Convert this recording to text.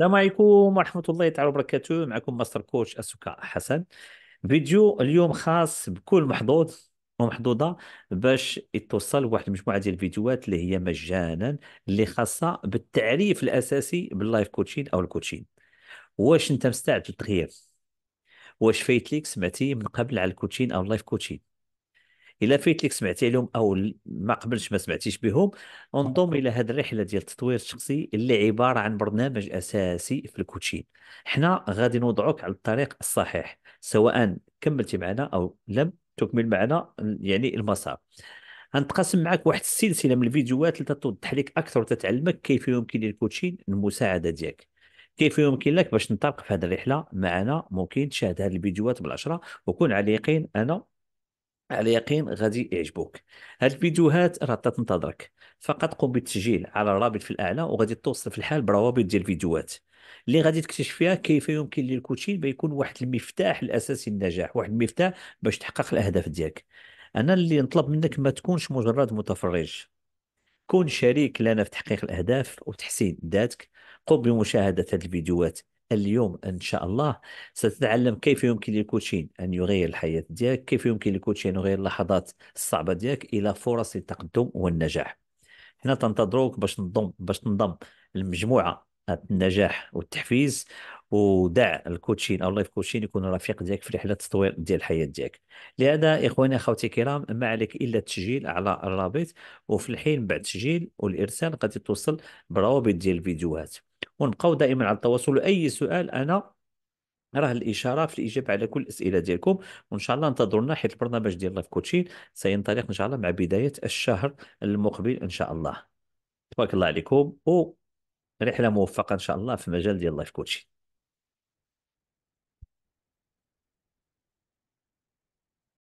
السلام عليكم ورحمة الله تعالى وبركاته معكم ماستر كوتش أسوكا حسن فيديو اليوم خاص بكل محظوظ ومحظوظة باش يتوصل واحد المجموعة ديال الفيديوهات اللي هي مجانا اللي خاصة بالتعريف الأساسي باللايف كوتشين أو الكوتشين واش أنت مستعد للتغيير واش فايت ليك سمعتي من قبل على الكوتشين أو اللايف كوتشين الا فيت ليك سمعتي عليهم او ما قبلش ما سمعتيش بهم انضم الى هذه الرحله ديال التطوير الشخصي اللي عباره عن برنامج اساسي في الكوتشين حنا غادي نوضعوك على الطريق الصحيح سواء كملتي معنا او لم تكمل معنا يعني المسار غنتقاسم معك واحد السلسله من الفيديوهات اللي تتوضح لك اكثر وتتعلمك كيف يمكن للكوتشين المساعده ديالك كيف يمكن لك باش تنطلق في هذه الرحله معنا ممكن تشاهد هذه الفيديوهات بالعشره وكون على يقين انا على يقين غادي يعجبوك هاد الفيديوهات راه تنتظرك فقط قم بالتسجيل على الرابط في الاعلى وغادي توصل في الحال بروابط ديال الفيديوهات اللي غادي تكتشف فيها كيف يمكن للكوتشين بيكون واحد المفتاح الاساسي للنجاح واحد المفتاح باش تحقق الاهداف ديالك انا اللي نطلب منك ما تكونش مجرد متفرج كون شريك لنا في تحقيق الاهداف وتحسين ذاتك قم بمشاهده هذه الفيديوهات اليوم ان شاء الله ستتعلم كيف يمكن للكوتشين ان يغير الحياه ديالك كيف يمكن للكوتشين ان يغير اللحظات الصعبه ديالك الى فرص التقدم والنجاح هنا تنتظروك باش تنضم باش تنضم المجموعه النجاح والتحفيز ودع الكوتشين او اللايف كوتشين يكون رفيق ديالك في رحله التطوير ديال الحياه ديالك لهذا اخواني اخواتي الكرام ما عليك الا التسجيل على الرابط وفي الحين بعد التسجيل والارسال غادي توصل بروابط ديال الفيديوهات ونبقاو دائما على التواصل اي سؤال انا راه الاشاره في الاجابه على كل الاسئله ديالكم وان شاء الله انتظرونا حيت البرنامج ديال لايف كوتشين سينطلق ان شاء الله مع بدايه الشهر المقبل ان شاء الله تبارك الله عليكم ورحله رحله موفقه ان شاء الله في مجال ديال لايف كوتشين